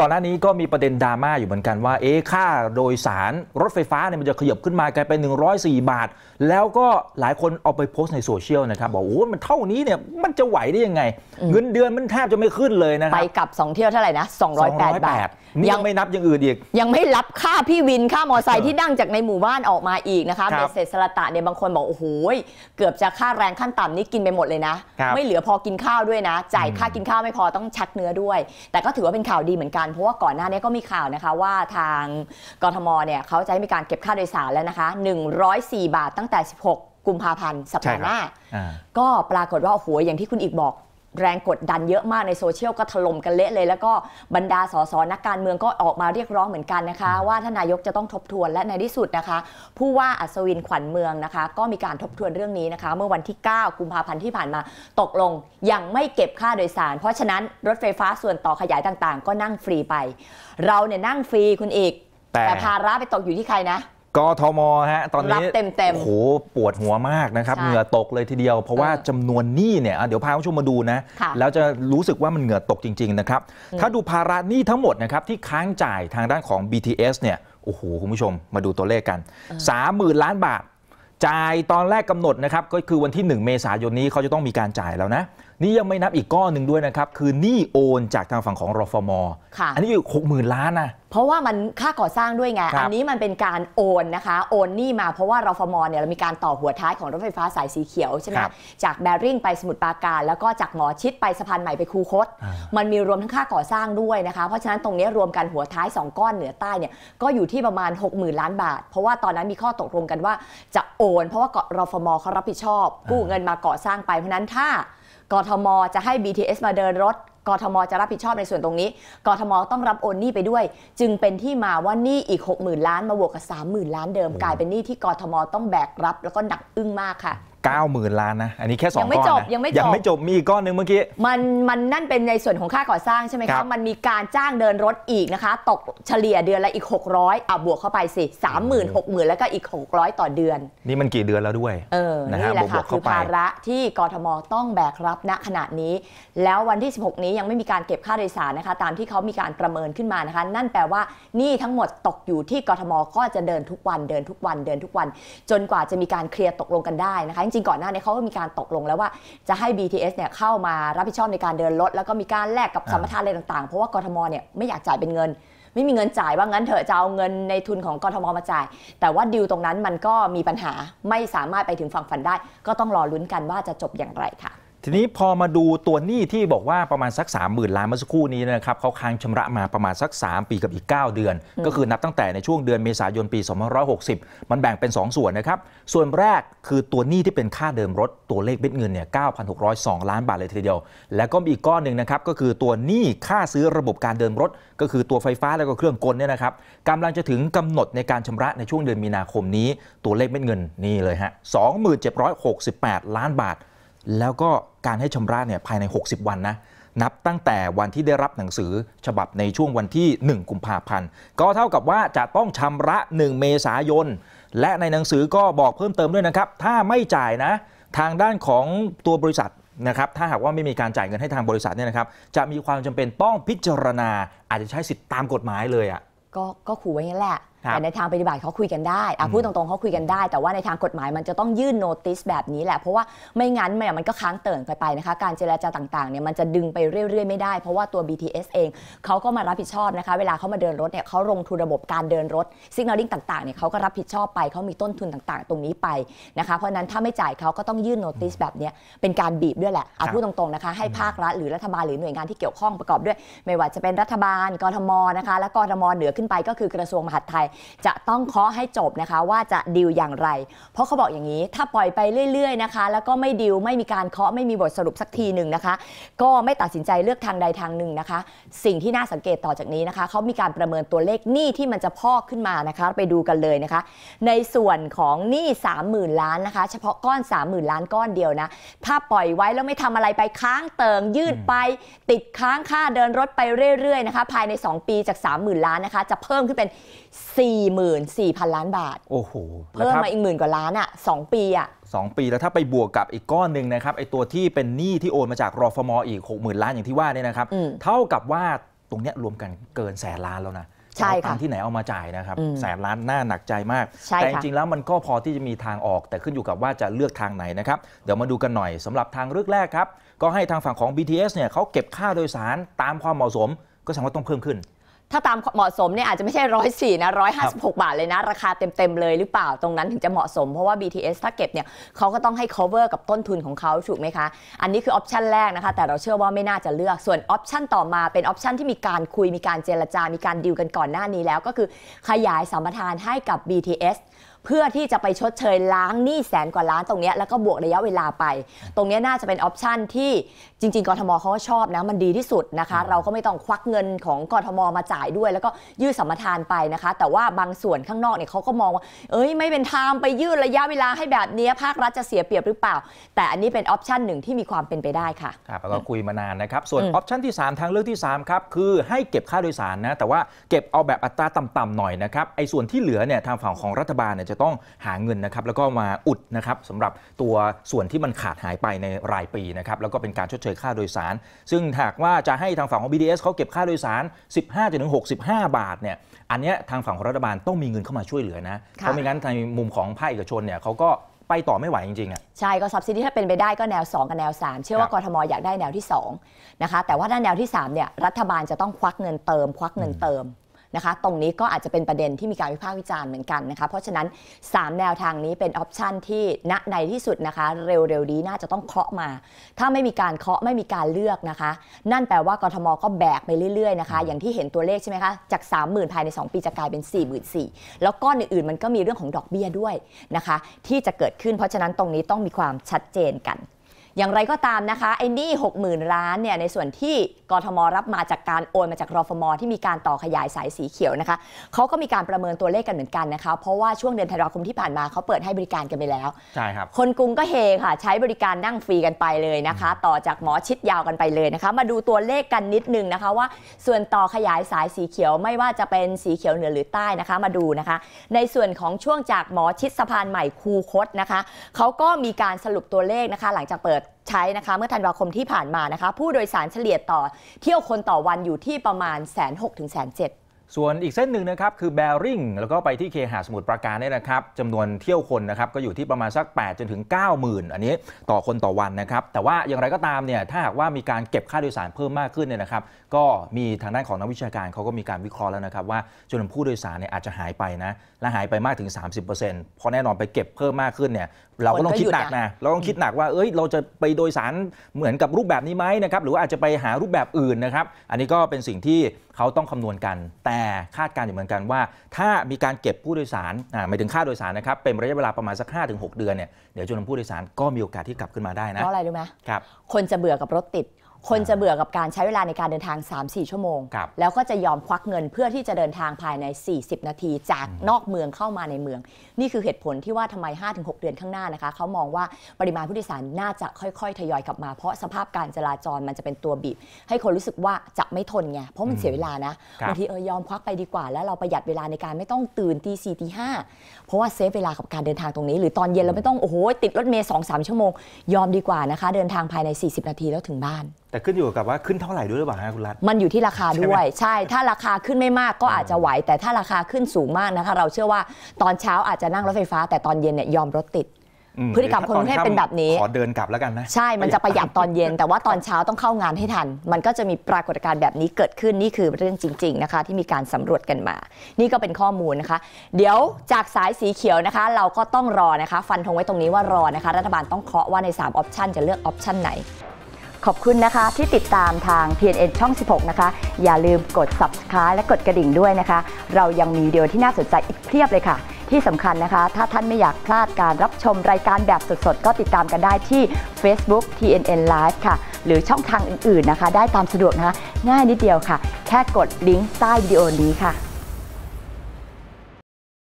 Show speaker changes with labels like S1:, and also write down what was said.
S1: ก่อนหน้านี้ก็มีประเด็นดราม่าอยู่เหมือนกันว่า เอค่าโดยสารรถไฟฟ้าเนี่ยมันจะขยับขึ้นมากลายเป็น104 บาท แล้วก็หลายคนเอาไปโพสต์ในโซเชียลนะครับ บอกโอ้ มันเท่านี้เนี่ยมันจะไหวได้ยังไง เงินเดือนมันแทบจะไม่ขึ้นเลยนะครับ ไ
S2: ปกลับ2เที่ยวเท่าไหร่นะ 208 บา
S1: ทยังไม่นับอย่างอื่นอีก ย
S2: ังไม่รับค่าพี่วินค่ามอไซค์ที่ดั่งจากในหมู่บ้านออกมาอีกนะคะเบสเสร็จสละตะเนี่ยบางคนบอกโอ้โหเกือบจะค่าแรงขั้นต่ำนี้กินไปหมดเลยนะ ไม่เหลือพอกินข้าวด้วยนะจ่ายค่ากินข้าวไม่พอต้องชักเนื้อด้วย แต่ก็ถือว่าเป็นข่าวดีเหมือนกันเพราะว่า ก่อนหน้านี้ก็มีข่าวนะคะ ว่าทางกทมเนี่ยเขาจะให้มีการเก็บค่าโดยสารแล้วนะคะ 104 บาทตั้งแต่ 16กุมภาพันธ์สัปดาห์หน้า ก็ปรากฏว่าโอ้โหอย่างที่คุณอีกบอกแรงกดดันเยอะมากในโซเชียลก็ถล่มกันเละเลยแล้วก็บรรดาสสนักการเมืองก็ออกมาเรียกร้องเหมือนกันนะคะว่าท่านนายกจะต้องทบทวนและในที่สุดนะคะ ผู้ว่าอัศวินขวัญเมืองนะคะ ก็มีการทบทวนเรื่องนี้นะคะ เมื่อวันที่ 9 กุมภาพันธ์ที่ผ่านมาตกลง ยังไม่เก็บค่าโดยสาร เพราะฉะนั้นรถไฟฟ้าส่วนต่อขยายต่างๆ ก็นั่งฟรีไป เราเนี่ยนั่งฟรีคุณเอกแต่ภาระไปตกอยู่ที่ใครนะ
S1: กทมฮะตอนนี้โอ้โหปวดหัวมากนะครับ เหงื่อตกเลยทีเดียวเพราะว่าจำนวนหนี้เนี่ย เดี๋ยวพาผู้ชมมาดูนะ แล้วจะรู้สึกว่ามันเหงื่อตกจริง ๆ นะครับ ถ้าดูภาระหนี้ทั้งหมดนะครับ ที่ค้างจ่ายทางด้านของ BTS เนี่ยโอ้โห คุณผู้ชมมาดูตัวเลขกัน30,000ล้านบาท จ่ายตอนแรกกำหนดนะครับ ก็คือวันที่ 1 เมษายนนี้เขาจะต้องมีการจ่ายแล้วนะนี่ยังไม่นับอีกก้อนหนึ่งด้วยนะครับ คือหนี้โอนจากทางฝั่งของรฟมค่ะ อันนี้อยู่หกหมื่นล้านนะ
S2: เพราะว่ามันค่าก่อสร้างด้วยไง อันนี้มันเป็นการโอนนะคะ โอนหนี้มาเพราะว่ารฟมอเนี่ยเรามีการต่อหัวท้ายของรถไฟฟ้าสายสีเขียวใช่ไหมจากแบริ่งไปสมุทรปราการ แล้วก็จากหมอชิดไปสะพานใหม่ไปคูคต มันมีรวมทั้งค่าก่อสร้างด้วยนะคะ เพราะฉะนั้นตรงนี้รวมกันหัวท้าย2ก้อนเหนือใต้เนี่ย ก็อยู่ที่ประมาณ60,000ล้านบาท เพราะว่าตอนนั้นมีข้อตกลงกันว่าจะโอน เพราะว่าเกาะรฟมอเขารับผิดชอบกู้เงินมาก่อสร้างไป เพราะนั้นถ้ากทม จะให้ BTS มาเดินรถกทม จะรับผิดชอบในส่วนตรงนี้กทม ต้องรับโอนหนี้ไปด้วย จึงเป็นที่มาว่าหนี้อีก 60,000ล้านมาบวกกับ 30,000ล้านเดิม กลายเป็นหนี้ที่กทม ต้องแบกรับแล้วก็หนักอึ้งมากค่ะ
S1: 90,000 ล้านนะ อันนี้แค่ 2ก้อน ยังไม่จบนะยังไม่จบยังไม่จบมีอีกก้อนหนึ่งเมื่อกี้
S2: มันมันนั่นเป็นในส่วนของค่าก่อสร้างใช่ไหมครัะบมันมีการจ้างเดินรถอีกนะคะ ตกเฉลี่ยเดือนละอีก 600อ่ะบวกเข้าไปสิ30,000 60,000แล้วก็อีก600ต่อเดือน
S1: นี่มันกี่เดือนแล้วด้วยเออนี่แหละค่ะคือภาระ
S2: ที่กทมต้องแบกรับณขณะนี้ แล้ววันที่ 16 นี้ยังไม่มีการเก็บค่าโดยสารนะคะ ตามที่เขามีการประเมินขึ้นมานะคะนั่นแปลว่านี่ทั้งหมดตกอยู่ที่กทมก็จะเดินทุกวันเดินทุกวันเดินทุกวัน จนกว่าจะมีการเคลียร์ตกลงกันได้นะคะจริงก่อนหน้านี้เขาก็มีการตกลงแล้วว่า จะให้ BTS เนี่ยเข้ามารับผิดชอบในการเดินรถแล้วก็มีการแลกกับสัมปทานอะไรต่างๆ เพราะว่ากทมเนี่ยไม่อยากจ่ายเป็นเงิน ไม่มีเงินจ่ายว่างั้นเถอะจะเอาเงินในทุนของกทมมาจ่าย แต่ว่าดิวตรงนั้นมันก็มีปัญหาไม่สามารถไปถึงฝั่งฝันได้ ก็ต้องรอลุ้นกันว่าจะจบอย่างไรค่ะ
S1: ทีนี้พอมาดูตัวหนี้ที่บอกว่าประมาณสัก3 0,000ล้านเมื่อสักครู่นี้นะครับเขาค้างชำระมาประมาณสัก3ปีกับอีก 9 เดือน ก็คือนับตั้งแต่ในช่วงเดือนเมษายนปี2560 มันแบ่งเป็น 2 ส่วนนะครับส่วนแรกคือตัวหนี้ที่เป็นค่าเดิมรถตัวเลขเบ็ดเงินเนี่ย9,602 ล้านบาทเลยทีเดียว แล้วก็มีอีกก้อนหนึ่งนะครับก็คือตัวหนี้ค่าซื้อระบบการเดินรถก็คือตัวไฟฟ้าแล้วก็เครื่องกลเนี่ยนะครับกำลังจะถึงกำหนดในการชำระในช่วงเดือนมีนาคมนี้ ตัวเลขเบ็ดเงินนี่เลยฮะ2768 ล้านบาทแล้วก็การให้ชำระเนี่ยภายใน 60 วันนะนับตั้งแต่วันที่ได้รับหนังสือฉบับในช่วงวันที่1กุมภาพันธ์ก็เท่ากับว่าจะต้องชำระ 1 เมษายนและในหนังสือก็บอกเพิ่มเติมด้วยนะครับ ถ้าไม่จ่ายนะทางด้านของตัวบริษัทนะครับถ้าหากว่าไม่มีการจ่ายเงินให้ทางบริษัทเนี่ยนะครับ จะมีความจำเป็นต้องพิจารณา อาจจะใช้สิทธิตามกฎหมายเลยอะ่ะ
S2: ก็ก็ขู่ไว้งั้นแหละแต่ในทางปฏิบัติเขาคุยกันได้อพูดตรงๆเขาคุยกันได้ แต่ว่าในทางกฎหมายมันจะต้องยื่นโนติสแบบนี้แหละ เพราะว่าไม่งั้นมันก็ค้างเติ่งไปๆนะคะการเจรจาต่างๆเนี่ยมันจะดึงไปเรื่อยๆ ไม่ได้ เพราะว่าตัว BTS เองเขาก็มารับผิดชอบนะคะเวลาเขามาเดินรถเนี่ยเขาลงทุนระบบการเดินรถซิกนางต่างๆเนี่ยเขาก็รับผิดชอบไปเขามีต้นทุนต่างๆ ตรงนี้ไปนะคะเพราะนั้นถ้าไม่จ่ายเขาก็ต้องยื่นโนติสแบบนี้เป็นการบีบด้วยแหละอะพูดตรงๆนะคะให้ภาครัฐหรือรัฐบาลหรือหน่วยงานที่เกี่ยวข้องประกอบด้วยไม่ว่าจะเป็นรัฐบาลกทมนะคะและกทมเหนือขึ้นไป ก็คือกระทรวงมหาดไทยจะต้องเคาะให้จบนะคะ ว่าจะดีลอย่างไร เพราะเขาบอกอย่างนี้ ถ้าปล่อยไปเรื่อยๆนะคะแล้วก็ไม่ดีลไม่มีการเคาะไม่มีบทสรุปสักทีหนึ่งนะคะ ก็ไม่ตัดสินใจเลือกทางใดทางหนึ่งนะคะ สิ่งที่น่าสังเกตต่อจากนี้นะคะเขามีการประเมินตัวเลขหนี้ที่มันจะพอกขึ้นมานะคะไปดูกันเลยนะคะในส่วนของหนี้30,000ล้านนะคะเฉพาะก้อน30,000 ล้านก้อนเดียวนะถ้าปล่อยไว้แล้วไม่ทำอะไรไปค้างเติงยืดไปติดค้างค่าเดินรถไปเรื่อยๆนะคะภายใน 2ปีจาก30,000ล้านนะคะจะเพิ่มขึ้นเป็น44,000 ล้านบาท
S1: โอ้โหเพิ่มมาอีกหมื่
S2: นกว่าล้านอ่ะสองปีอ่ะ
S1: สองปีแล้วถ้าไปบวกกับอีกก้อนหนึ่งนะครับไอตัวที่เป็นหนี้ที่โอนมาจากรอฟมอีก 60,000 ล้านอย่างที่ว่าเนี่ยนะครับเท่ากับว่าตรงเนี้ยรวมกันเกินแสนล้านแล้วนะใช่ค่ะที่ไหนเอามาจ่ายนะครับ แสนล้านน่าหนักใจมาก แต่จริงๆ แล้วมันก็พอที่จะมีทางออกแต่ขึ้นอยู่กับว่าจะเลือกทางไหนนะครับเดี๋ยวมาดูกันหน่อยสำหรับทางเลือกแรกครับ ก็ให้ทางฝั่งของ BTS เนี่ยเขาเก็บค่าโดยสารตามความเหมาะสมก็แสดงว่าต้องเพิ่มขึ้น
S2: ถ้าตามเหมาะสมเนี่ยอาจจะไม่ใช่ร้อยสี่นะร้อยห้าสิบหกบาทเลยนะ ราคาเต็ม ๆ เลยหรือเปล่าตรงนั้นถึงจะเหมาะสม เพราะว่า BTS ถ้าเก็บเนี่ยเขาก็ต้องให้ cover กับต้นทุนของเขาถูกไหมคะ อันนี้คือออปชันแรกนะคะแต่เราเชื่อว่าไม่น่าจะเลือกส่วนออปชันต่อมาเป็นออปชันที่มีการคุยมีการเจรจา มีการดิวกันก่อนหน้านี้แล้วก็คือขยายสัมปทานให้กับ BTS เพื่อที่จะไปชดเชยล้างหนี้แสนกว่าล้านตรงนี้ แล้วก็บวกระยะเวลาไป ตรงนี้น่าจะเป็นออปชันที่จริงๆกทมเขาชอบนะมันดีที่สุดนะคะเราก็ไม่ต้องควักเงินของกทมมาจ่ายด้วย แล้วก็ยืดสัมปทานไปนะคะ แต่ว่าบางส่วนข้างนอกเนี่ยเขาก็มองว่า เอ้ยไม่เป็นธรรมไปยืดระยะเวลาให้แบบนี้ภาครัฐจะเสียเปรียบหรือเปล่า แต่อันนี้เป็นออปชันหนึ่งที่มีความเป็นไปได้ค่ะค
S1: รับเราคุยมานานนะครับส่วนออปชันที่3ทางเลือกที่3ครับคือให้เก็บค่าโดยสารนะแต่ว่าเก็บเอาแบบอัตราต่ำๆหน่อยนะครับไอ้ส่วนที่เหลือเนี่ยทางฝั่งของรัฐบาลเนี่ยจะต้องหาเงินนะครับ แล้วก็มาอุดนะครับสำหรับตัวส่วนที่มันขาดหายไปในรายปีนะครับ แล้วก็เป็นการชดเชยค่าโดยสาร ซึ่งหากว่าจะให้ทางฝั่งของ BDS เขาเก็บค่าโดยสาร 15-65 บาทเนี่ยอันนี้ทางฝั่งของรัฐบาลต้องมีเงินเข้ามาช่วยเหลือนะ เพราะไม่งั้นในมุมของภาคเอกชนเนี่ยเขาก็ไปต่อไม่ไหวจริงๆอ่ะ
S2: ใช่ก็สับซิดีถ้าเป็นไปได้ก็แนว 2 กับแนว 3 เชื่อว่ากรทมอยากได้แนวที่2นะคะแต่ว่าถ้าแนวที่3เนี่ยรัฐบาลจะต้องควักเงินเติมควักเงินเติมนะคะตรงนี้ก็อาจจะเป็นประเด็นที่มีการวิพากษ์วิจารณ์เหมือนกันนะคะเพราะฉะนั้น 3 แนวทางนี้เป็นออปชันที่ณในที่สุดนะคะเร็วๆนี้น่าจะต้องเคาะมา ถ้าไม่มีการเคาะไม่มีการเลือกนะคะ นั่นแปลว่ากทมก็แบกไปเรื่อยๆนะคะ อย่างที่เห็นตัวเลขใช่ไหมคะ จาก 30,000 ภายใน 2 ปีจะกลายเป็น4 0 0 0 0 แล้วก้อนอื่นๆมันก็มีเรื่องของดอกเบี้ยด้วยนะคะที่จะเกิดขึ้น เพราะฉะนั้นตรงนี้ต้องมีความชัดเจนกันอย่างไรก็ตามนะคะไอ้นี่หกหมื่นล้านเนี่ย ในส่วนที่กรทมรับมาจากการโอนมาจากรฟมที่มีการต่อขยายสายสีเขียวนะคะเขาก็มีการประเมินตัวเลขกันเหมือนกันนะคะเพราะว่าช่วงเดือนธันวาคมที่ผ่านมาเขาเปิดให้บริการกันไปแล้วใช่ครับคนกรุงก็เฮค่ะใช้บริการนั่งฟรีกันไปเลยนะคะต่อจากหมอชิดยาวกันไปเลยนะคะ มาดูตัวเลขกันนิดนึงนะคะว่า ส่วนต่อขยายสายสีเขียวไม่ว่าจะเป็นสีเขียวเหนือหรือใต้นะคะมาดูนะคะ ในส่วนของช่วงจากหมอชิดสะพานใหม่คูคตนะคะเขาก็มีการสรุปตัวเลขนะคะ หลังจากเปิดใช้นะคะเมื่อธันวาคมที่ผ่านมานะคะผู้โดยสารเฉลี่ยต่อเที่ยวคนต่อวันอยู่ที่ประมาณแสนหกถึงแสนเจ็ด
S1: ส่วนอีกเส้นหนึ่งนะครับ คือแบริ่งแล้วก็ไปที่เคหาสมุทรปราการเนี่ยนะครับจำนวนเที่ยวคนนะครับก็อยู่ที่ประมาณสัก8จนถึง9 0,000 อันนี้ต่อคนต่อวันนะครับ แต่ว่าอย่างไรก็ตามเนี่ยถ้าหากว่ามีการเก็บค่าโดยสารเพิ่มมากขึ้นเนี่ยนะครับก็มีทางด้านของนักวิชาการเขาก็มีการวิเคราะห์แล้วนะครับ ว่าจำนวนผู้โดยสารเนี่ยอาจจะหายไปนะและหายไปมากถึง 30%เพราะแน่นอนไปเก็บเพิ่มมากขึ้นเนี่ยเราก็ต้องคิดหนักนะ เราต้องคิดหนักว่า เอ้ย เราจะไปโดยสารเหมือนกับรูปแบบนี้ไหมนะครับ หรือว่าอาจจะไปหารูปแบบอื่นนะครับ อันนี้ก็เป็นสิ่งที่เขาต้องคำนวณกัน แต่คาดการณ์อยู่เหมือนกันว่า ถ้ามีการเก็บผู้โดยสารอ่าไม่ถึงค่าโดยสารนะครับ เป็นระยะเวลาประมาณสัก 5-6 เดือนเนี่ย เดี๋ยวจำนวนผู้โดยสารก็มีโอกาสที่กลับขึ้นมาได้นะเพราะอะไรรู้ไหมครับ
S2: คนจะเบื่อกับรถติดคนจะเบื่อกับการใช้เวลาในการเดินทาง 3-4 ชั่วโมง แล้วก็จะยอมควักเงินเพื่อที่จะเดินทางภายใน 40 นาที จากนอกเมืองเข้ามาในเมือง นี่คือเหตุผลที่ว่าทำไม 5-6 เดือนข้างหน้านะคะ เขามองว่าปริมาณผู้โดยสารน่าจะค่อยๆ ทยอยกลับมาเพราะสภาพการจราจรมันจะเป็นตัวบีบให้คนรู้สึกว่าจะไม่ทนไง เพราะมันเสียเวลานะบางทีเออยอมควักไปดีกว่า แล้วเราประหยัดเวลาในการไม่ต้องตื่นตีสี่ตีห้าเพราะว่าเซฟเวลากับการเดินทางตรงนี้ หรือตอนเย็นเราไม่ต้องโอ้โหติดรถเมย์สองสามชั่วโมง ยอมดีกว่านะคะ เดินทางภายใน 40 นาทีแล้วถึงบ้าน
S1: แต่ขึ้นอยู่กับว่าขึ้นเท่าไหร่ด้วยหรือเปล่าฮะคุณรัฐ มั
S2: นอยู่ที่ราคาด้วยใช่ ถ้าราคาขึ้นไม่มากก็อาจจะไหวแต่ถ้าราคาขึ้นสูงมากนะคะ เราเชื่อว่าตอนเช้าอาจจะนั่งรถไฟฟ้าแต่ตอนเย็นเนี่ยยอมรถติดพฤติกรรมคนกรุงเทพเป็นแบบ
S1: นี้ขอเดินกลับแล้วกันนะใช่มันจะประหยัด
S2: ตอนเย็น แต่ว่าตอนเช้าต้องเข้างานให้ทัน มันก็จะมีปรากฏการณ์แบบนี้เกิดขึ้นนี่คือเรื่องจริง ๆนะคะ ที่มีการสำรวจกันมา นี่ก็เป็นข้อมูลนะคะ เดี๋ยวจากสายสีเขียวนะคะ เราก็ต้องรอนะคะ ฟันธงไว้ตรงนี้ว่ารอนะคะรัฐบาลต้องเคาะว่าใน3ออปชันจะเลือกออปชันไหนขอบคุณนะคะ ที่ติดตามทาง PNN ช่อง 16 นะคะ อย่าลืมกด subscribe และกดกระดิ่งด้วยนะคะ เรายังมีวิดีโอที่น่าสนใจอีกเพียบเลยค่ะ ที่สำคัญนะคะ ถ้าท่านไม่อยากพลาดการรับชมรายการแบบสดๆ ก็ติดตามกันได้ที่ Facebook TNN Live ค่ะ หรือช่องทางอื่นๆนะคะ ได้ตามสะดวกนะคะ ง่ายนิดเดียวค่ะ แค่กดลิงก์ใต้วิดีโอนี้ค่ะ